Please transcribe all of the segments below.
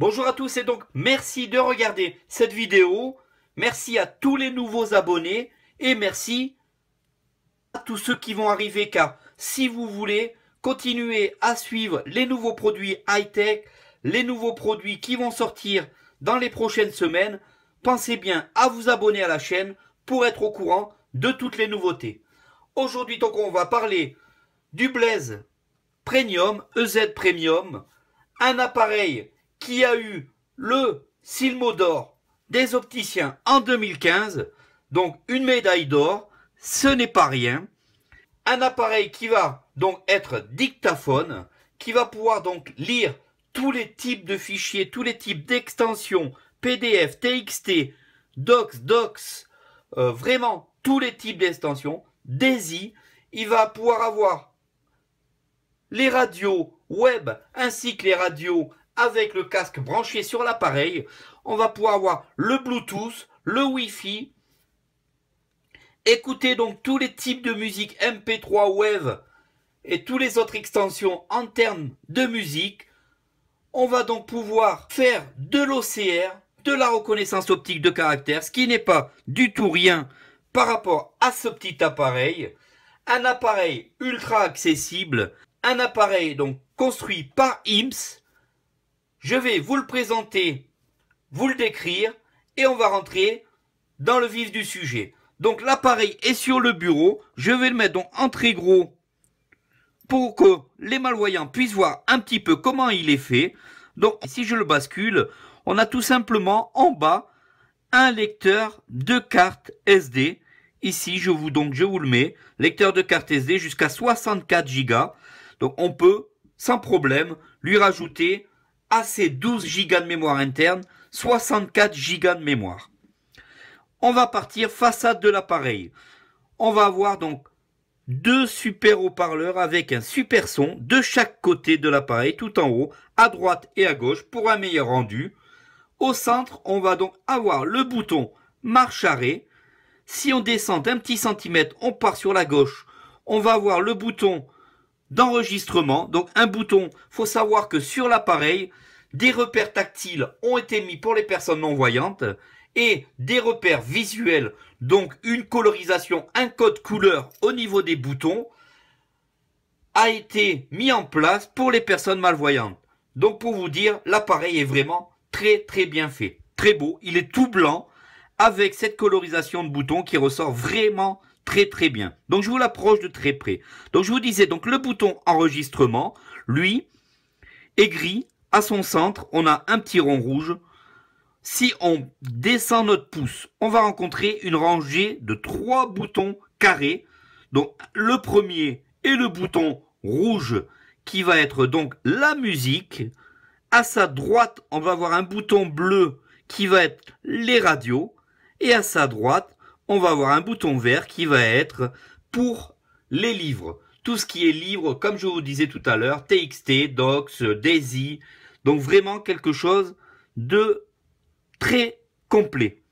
Bonjour à tous et donc merci de regarder cette vidéo. Merci à tous les nouveaux abonnés et merci à tous ceux qui vont arriver car si vous voulez continuer à suivre les nouveaux produits high-tech, les nouveaux produits qui vont sortir dans les prochaines semaines, pensez bien à vous abonner à la chaîne pour être au courant de toutes les nouveautés. Aujourd'hui, donc, on va parler du Blaze Premium, EZ Premium, un appareil qui a eu le Silmo d'or des opticiens en 2015, donc une médaille d'or, ce n'est pas rien. Un appareil qui va donc être dictaphone, qui va pouvoir donc lire tous les types de fichiers, tous les types d'extensions, PDF, TXT, Docs, Docs, euh, vraiment tous les types d'extensions, DAISY, il va pouvoir avoir les radios web ainsi que les radios avec le casque branché sur l'appareil, on va pouvoir avoir le Bluetooth, le Wi-Fi, écouter donc tous les types de musique MP3 Wave et tous les autres extensions en termes de musique. On va donc pouvoir faire de l'OCR, de la reconnaissance optique de caractère, ce qui n'est pas du tout rien par rapport à ce petit appareil. Un appareil ultra accessible, un appareil donc construit par IMSS, je vais vous le présenter, vous le décrire et on va rentrer dans le vif du sujet. Donc l'appareil est sur le bureau. Je vais le mettre donc en très gros pour que les malvoyants puissent voir un petit peu comment il est fait. Donc si je le bascule, on a tout simplement en bas un lecteur de carte SD. Ici, je vous, donc, je vous le mets, lecteur de carte SD jusqu'à 64 Go. Donc on peut sans problème lui rajouter Assez ces 12 gigas de mémoire interne 64 gigas de mémoire. On va partir façade de l'appareil. On va avoir donc deux super haut-parleurs avec un super son de chaque côté de l'appareil, tout en haut, à droite et à gauche, pour un meilleur rendu. Au centre, on va donc avoir le bouton marche arrêt. Si on descend d'un petit centimètre, on part sur la gauche. On va avoir le bouton d'enregistrement, donc un bouton. faut savoir que sur l'appareil, des repères tactiles ont été mis pour les personnes non-voyantes et des repères visuels, donc une colorisation, un code couleur au niveau des boutons, a été mis en place pour les personnes malvoyantes. Donc pour vous dire, l'appareil est vraiment très très bien fait, très beau, il est tout blanc avec cette colorisation de boutons qui ressort vraiment très très bien. Donc je vous l'approche de très près. Donc je vous disais, donc le bouton enregistrement, lui, est gris. À son centre, on a un petit rond rouge. Si on descend notre pouce, on va rencontrer une rangée de trois boutons carrés. Donc le premier est le bouton rouge qui va être donc la musique. À sa droite, on va avoir un bouton bleu qui va être les radios. Et à sa droite, on va avoir un bouton vert qui va être pour les livres. Tout ce qui est livre, comme je vous disais tout à l'heure, TXT, Docs, Daisy. Donc vraiment quelque chose de très complet.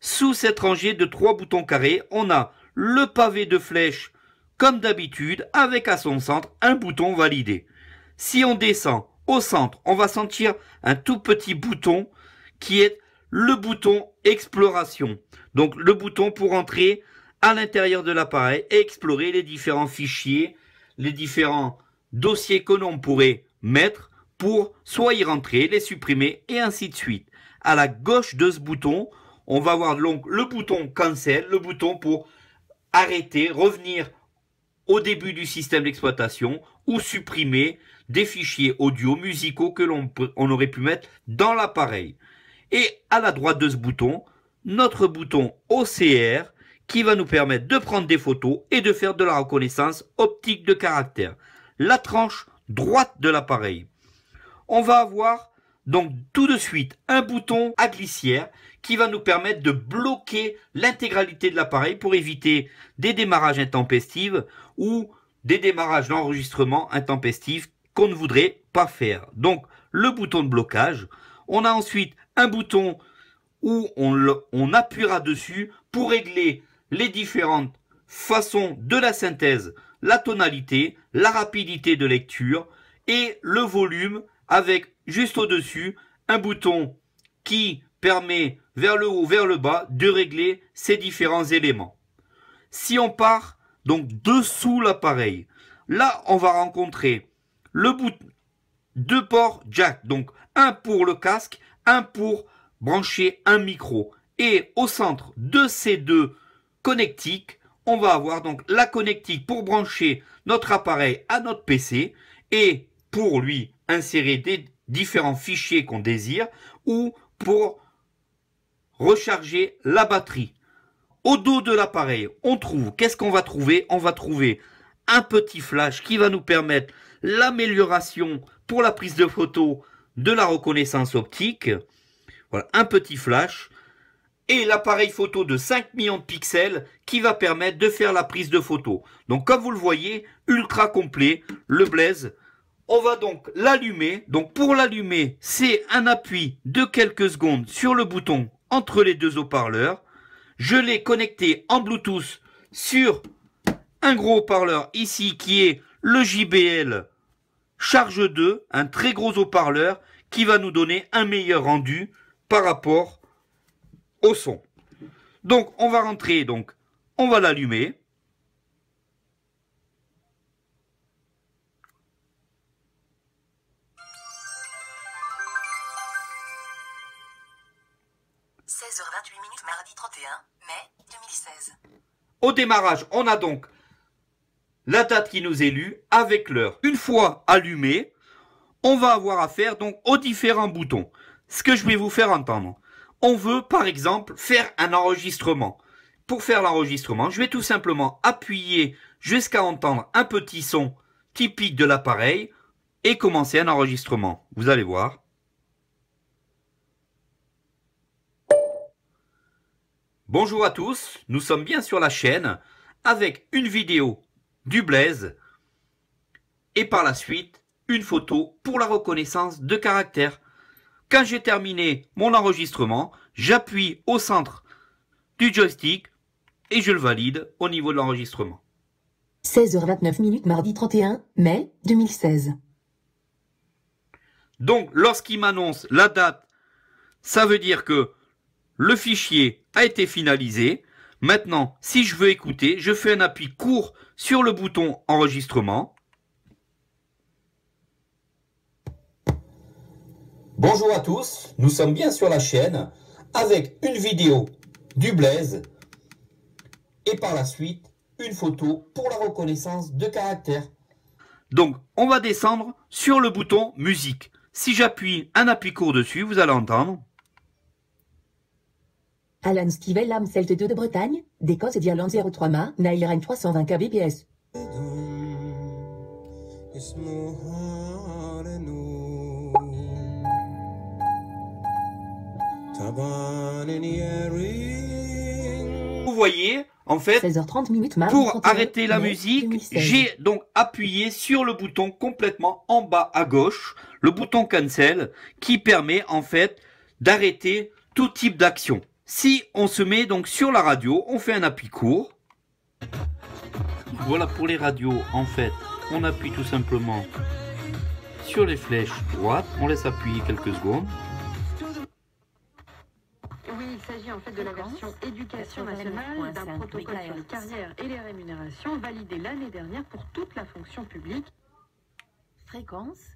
Sous cette rangée de trois boutons carrés, on a le pavé de flèche comme d'habitude avec à son centre un bouton validé. Si on descend au centre, on va sentir un tout petit bouton qui est le bouton exploration. Donc le bouton pour entrer à l'intérieur de l'appareil et explorer les différents fichiers, les différents dossiers que l'on pourrait mettre pour soit y rentrer, les supprimer et ainsi de suite. À la gauche de ce bouton, on va voir donc le bouton cancel, le bouton pour arrêter, revenir au début du système d'exploitation ou supprimer des fichiers audio musicaux que l'on aurait pu mettre dans l'appareil et à la droite de ce bouton, notre bouton OCR qui va nous permettre de prendre des photos et de faire de la reconnaissance optique de caractère. La tranche droite de l'appareil. On va avoir donc tout de suite un bouton à glissière qui va nous permettre de bloquer l'intégralité de l'appareil pour éviter des démarrages intempestifs ou des démarrages d'enregistrement intempestifs qu'on ne voudrait pas faire. Donc le bouton de blocage. On a ensuite un bouton où on, appuiera dessus pour régler les différentes façons de la synthèse, la tonalité, la rapidité de lecture et le volume avec juste au-dessus un bouton qui permet vers le haut, vers le bas de régler ces différents éléments. Si on part donc dessous l'appareil, là on va rencontrer le bout deux ports jack, donc un pour le casque un pour brancher un micro. Et au centre de ces deux connectiques, on va avoir donc la connectique pour brancher notre appareil à notre PC et pour lui insérer des différents fichiers qu'on désire ou pour recharger la batterie. Au dos de l'appareil, on trouve, qu'est-ce qu'on va trouver On va trouver un petit flash qui va nous permettre l'amélioration pour la prise de photo de la reconnaissance optique, voilà, un petit flash, et l'appareil photo de 5 millions de pixels qui va permettre de faire la prise de photo. Donc comme vous le voyez, ultra complet, le Blaze. On va donc l'allumer. Donc pour l'allumer, c'est un appui de quelques secondes sur le bouton entre les deux haut-parleurs. Je l'ai connecté en Bluetooth sur un gros haut-parleur ici qui est le JBL charge 2, un très gros haut-parleur qui va nous donner un meilleur rendu par rapport au son. Donc on va rentrer, donc on va l'allumer. Au démarrage, on a donc la date qui nous est lue avec l'heure. Une fois allumé, on va avoir affaire donc aux différents boutons. Ce que je vais vous faire entendre. On veut par exemple faire un enregistrement. Pour faire l'enregistrement, je vais tout simplement appuyer jusqu'à entendre un petit son typique de l'appareil et commencer un enregistrement. Vous allez voir. Bonjour à tous, nous sommes bien sur la chaîne avec une vidéo du blaze, et par la suite, une photo pour la reconnaissance de caractère. Quand j'ai terminé mon enregistrement, j'appuie au centre du joystick et je le valide au niveau de l'enregistrement. 16h29 minutes mardi 31 mai 2016. Donc lorsqu'il m'annonce la date, ça veut dire que le fichier a été finalisé Maintenant, si je veux écouter, je fais un appui court sur le bouton enregistrement. Bonjour à tous, nous sommes bien sur la chaîne avec une vidéo du Blaise et par la suite une photo pour la reconnaissance de caractère. Donc on va descendre sur le bouton musique. Si j'appuie un appui court dessus, vous allez entendre. Alan Stivel Lam 2 de Bretagne, d'Écosse et d'Irlande 03 Ma, Nairen 320 kbps. Vous voyez, en fait, h 30 pour arrêter la musique, j'ai donc appuyé sur le bouton complètement en bas à gauche, le bouton cancel, qui permet en fait d'arrêter tout type d'action. Si on se met donc sur la radio, on fait un appui court. Voilà pour les radios, en fait, on appuie tout simplement sur les flèches droites, on laisse appuyer quelques secondes. Oui, il s'agit en fait de la version éducation nationale d'un protocole sur les carrières et les rémunérations validé l'année dernière pour toute la fonction publique. Fréquence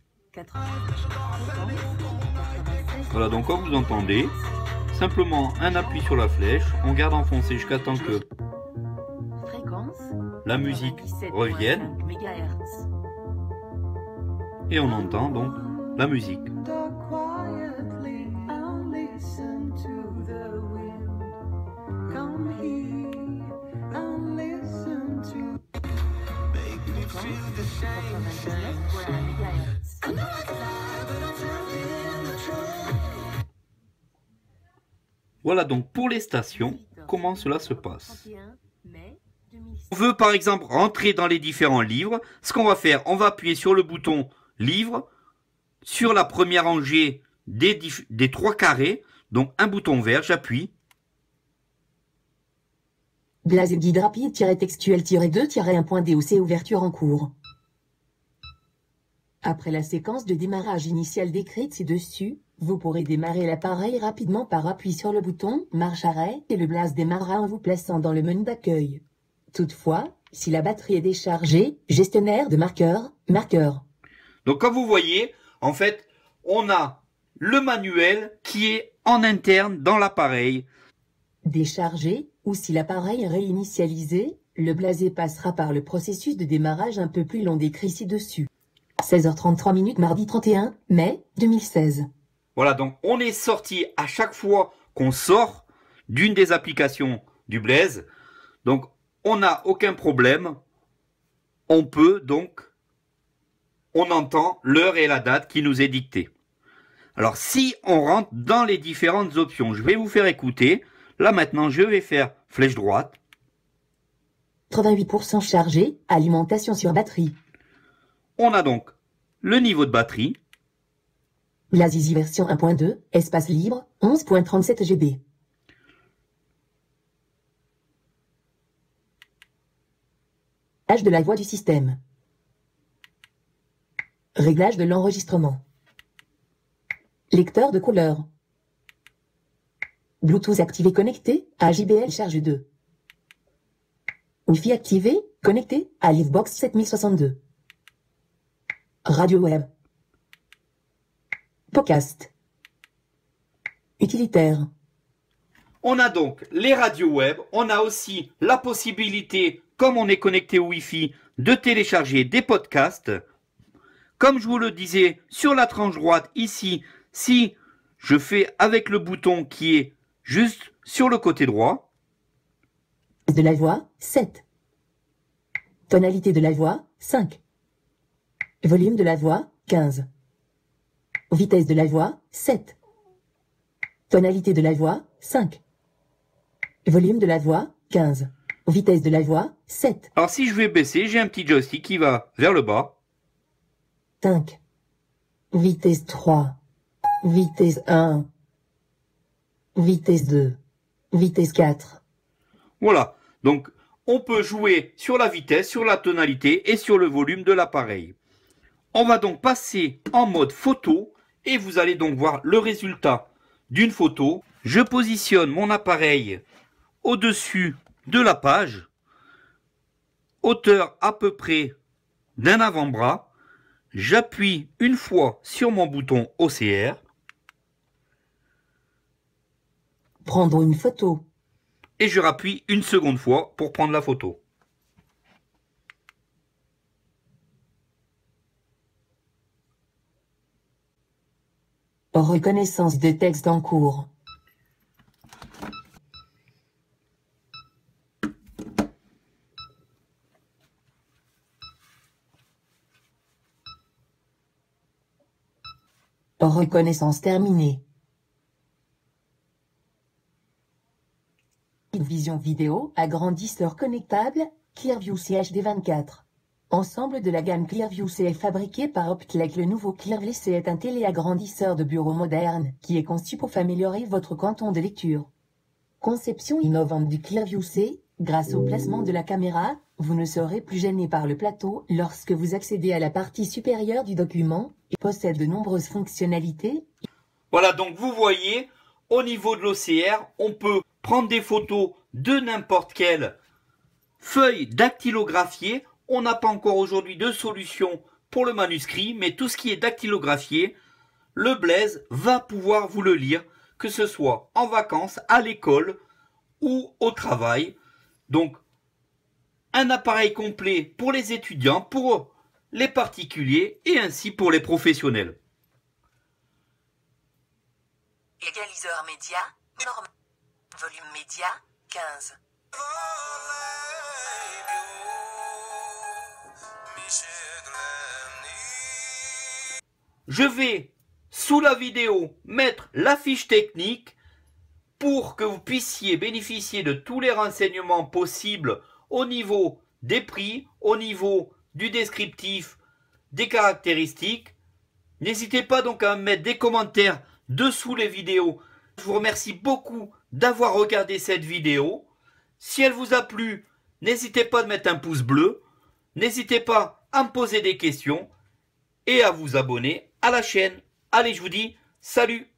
voilà, donc comme vous entendez, simplement un appui sur la flèche, on garde enfoncé jusqu'à temps que Fréquence, la musique revienne et on entend donc la musique. Voilà donc pour les stations, comment cela se passe. On veut par exemple rentrer dans les différents livres. Ce qu'on va faire, on va appuyer sur le bouton livre, sur la première rangée des, des trois carrés, donc un bouton vert, j'appuie, Blaze guide rapide-textuel-2-1.doc ouverture en cours. Après la séquence de démarrage initiale décrite ci-dessus, vous pourrez démarrer l'appareil rapidement par appui sur le bouton marche arrêt et le Blaze démarrera en vous plaçant dans le menu d'accueil. Toutefois, si la batterie est déchargée, gestionnaire de marqueur, marqueur. Donc comme vous voyez, en fait, on a le manuel qui est en interne dans l'appareil. Déchargé ou si l'appareil est réinitialisé, le blasé passera par le processus de démarrage un peu plus long décrit ci-dessus. 16h33 minutes mardi 31 mai 2016. Voilà, donc on est sorti à chaque fois qu'on sort d'une des applications du Blaze. Donc on n'a aucun problème. On peut donc, on entend l'heure et la date qui nous est dictée. Alors si on rentre dans les différentes options, je vais vous faire écouter. Là maintenant, je vais faire flèche droite. 88% chargé, alimentation sur batterie. On a donc le niveau de batterie. La Zizi version 1.2, espace libre, 11.37 GB. H de la voix du système. Réglage de l'enregistrement. Lecteur de couleur. Bluetooth activé connecté à JBL charge 2. Wi-Fi activé connecté à Livebox 7062. Radio web. Podcast. Utilitaire. On a donc les radios web, on a aussi la possibilité, comme on est connecté au Wi-Fi, de télécharger des podcasts. Comme je vous le disais, sur la tranche droite ici, si je fais avec le bouton qui est juste sur le côté droit. De la voix, 7. Tonalité de la voix, 5. Volume de la voix, 15. Vitesse de la voix, 7. Tonalité de la voix, 5. Volume de la voix, 15. Vitesse de la voix, 7. Alors si je vais baisser, j'ai un petit joystick qui va vers le bas. 5. Vitesse 3. Vitesse 1 vitesse 2, vitesse 4. Voilà, donc on peut jouer sur la vitesse, sur la tonalité et sur le volume de l'appareil. On va donc passer en mode photo et vous allez donc voir le résultat d'une photo. Je positionne mon appareil au-dessus de la page, hauteur à peu près d'un avant-bras. J'appuie une fois sur mon bouton OCR Prendre une photo. Et je rappuie une seconde fois pour prendre la photo. Reconnaissance de texte en cours. Reconnaissance terminée. Vision Vidéo agrandisseur connectable, Clearview CHD24. Ensemble de la gamme Clearview C est fabriqué par Optlec. Le nouveau Clearview C est un téléagrandisseur de bureau moderne qui est conçu pour améliorer votre canton de lecture. Conception innovante du Clearview C, grâce au placement de la caméra, vous ne serez plus gêné par le plateau lorsque vous accédez à la partie supérieure du document et possède de nombreuses fonctionnalités. Voilà, donc vous voyez, au niveau de l'OCR, on peut prendre des photos de n'importe quelle feuille dactylographiée. On n'a pas encore aujourd'hui de solution pour le manuscrit, mais tout ce qui est dactylographié, le Blaise va pouvoir vous le lire, que ce soit en vacances, à l'école ou au travail. Donc, un appareil complet pour les étudiants, pour les particuliers et ainsi pour les professionnels. média, Volume média, 15. Je vais, sous la vidéo, mettre la fiche technique pour que vous puissiez bénéficier de tous les renseignements possibles au niveau des prix, au niveau du descriptif, des caractéristiques. N'hésitez pas donc à mettre des commentaires dessous les vidéos je vous remercie beaucoup d'avoir regardé cette vidéo. Si elle vous a plu, n'hésitez pas à mettre un pouce bleu. N'hésitez pas à me poser des questions et à vous abonner à la chaîne. Allez, je vous dis salut